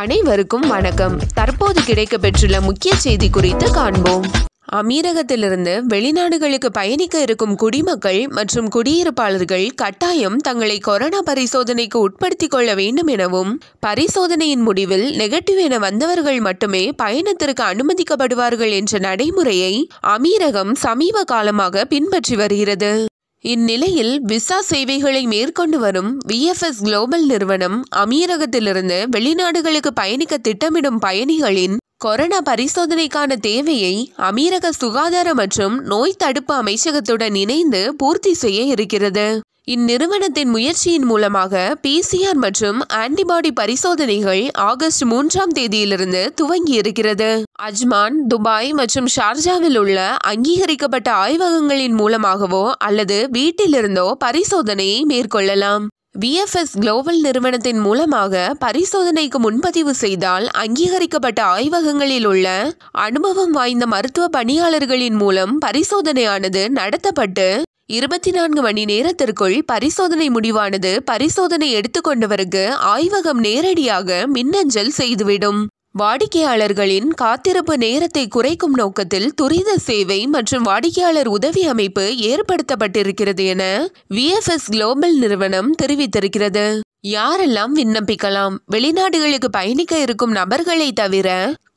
அனைவருக்கும் வணக்கம் தற்போது கிடைக்க பெற்றுள்ள முக்கிய செய்தி குறித்து காண்போம் அமீரகத்திலிருந்து வெளிநாடுகளுக்கு பயணிக்க இருக்கும் குடிமக்கள் மற்றும் குடியிருப்பாளர்கள் கட்டாயம் தங்களை கொரோனா பரிசோதனைக்கு உட்படுத்திக் கொள்ள வேண்டும் எனவும் பரிசோதனையின் முடிவில் நெகட்டிவ் என வந்தவர்கள் மட்டுமே பயணத்திற்கு அனுமதிக்கப்படுவார்கள் என்ற நடைமுறையை அமீரகம் சமீப காலமாக பின்பற்றி வருகிறது இந்நிலையில் விசா சேவைகளை மேற்கொண்டு வரும் விஎஃப்எஸ் குளோபல் நிறுவனம் அமீரகத்திலிருந்து வெளிநாடுகளுக்கு பயணிக்க திட்டமிடும் பயணிகளின் கொரோனா பரிசோதனைக்கான தேவையை அமீரக சுகாதார மற்றும் நோய் தடுப்பு அமைச்சகத்துடன் இணைந்து பூர்த்தி செய்ய இருக்கிறது இந்நிறுவனத்தின் முயற்சியின் மூலமாக பிசிஆர் மற்றும் ஆன்டிபாடி பரிசோதனைகள் ஆகஸ்ட் மூன்றாம் தேதியிலிருந்து துவங்கியிருக்கிறது அஜ்மான் துபாய் மற்றும் ஷார்ஜாவில் உள்ள அங்கீகரிக்கப்பட்ட ஆய்வகங்களின் மூலமாகவோ அல்லது வீட்டிலிருந்தோ பரிசோதனையை மேற்கொள்ளலாம் விஎஃப்எஸ் குளோபல் நிறுவனத்தின் மூலமாக பரிசோதனைக்கு முன்பதிவு செய்தால் அங்கீகரிக்கப்பட்ட ஆய்வகங்களில் உள்ள அனுபவம் வாய்ந்த மருத்துவ பணியாளர்களின் மூலம் பரிசோதனையானது நடத்தப்பட்டு இருபத்தி நான்கு மணி நேரத்திற்குள் பரிசோதனை முடிவானது பரிசோதனை எடுத்துக்கொண்டவருக்கு ஆய்வகம் நேரடியாக மின்னஞ்சல் செய்துவிடும் வாடிக்கையாளர்களின் காத்திருப்பு நேரத்தை குறைக்கும் நோக்கத்தில் துரித சேவை மற்றும் வாடிக்கையாளர் உதவி அமைப்பு ஏற்படுத்தப்பட்டிருக்கிறது என விஎஃப்எஸ் குளோபல் நிறுவனம் தெரிவித்திருக்கிறது யாரெல்லாம் விண்ணப்பிக்கலாம் வெளிநாடுகளுக்கு பயணிக்க இருக்கும் நபர்களை தவிர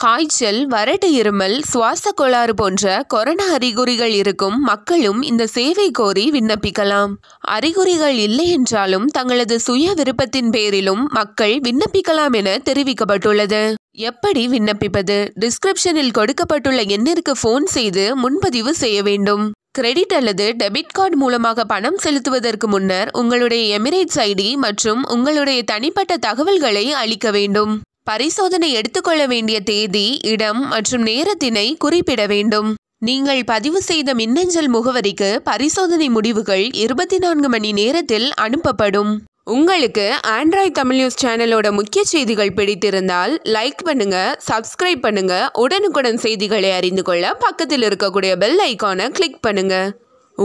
காய்ச்சல் வறட்டு இருமல் சுவாச கோளாறு போன்ற கொரோனா அறிகுறிகள் இருக்கும் மக்களும் இந்த சேவை கோரி விண்ணப்பிக்கலாம் அறிகுறிகள் இல்லை என்றாலும் தங்களது சுய விருப்பத்தின் பேரிலும் மக்கள் விண்ணப்பிக்கலாம் என தெரிவிக்கப்பட்டுள்ளது எப்படி விண்ணப்பிப்பது டிஸ்கிரிப்ஷனில் கொடுக்கப்பட்டுள்ள எண்ணிற்கு ஃபோன் செய்து முன்பதிவு செய்ய வேண்டும் கிரெடிட் அல்லது டெபிட் கார்டு மூலமாக பணம் செலுத்துவதற்கு முன்னர் உங்களுடைய எமிரேட்ஸ் ஐடி மற்றும் உங்களுடைய தனிப்பட்ட தகவல்களை அளிக்க வேண்டும் பரிசோதனை எடுத்துக்கொள்ள வேண்டிய தேதி இடம் மற்றும் நேரத்தினை குறிப்பிட வேண்டும் நீங்கள் பதிவு செய்த மின்னஞ்சல் முகவரிக்கு பரிசோதனை முடிவுகள் இருபத்தி நான்கு மணி நேரத்தில் அனுப்பப்படும் உங்களுக்கு ஆண்ட்ராய்ட் தமிழ் நியூஸ் சேனலோட முக்கிய செய்திகள் பிடித்திருந்தால் லைக் பண்ணுங்க சப்ஸ்கிரைப் பண்ணுங்க உடனுக்குடன் செய்திகளை அறிந்து கொள்ள பக்கத்தில் இருக்கக்கூடிய பெல் ஐக்கானை கிளிக் பண்ணுங்க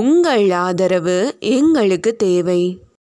உங்கள் ஆதரவு எங்களுக்கு தேவை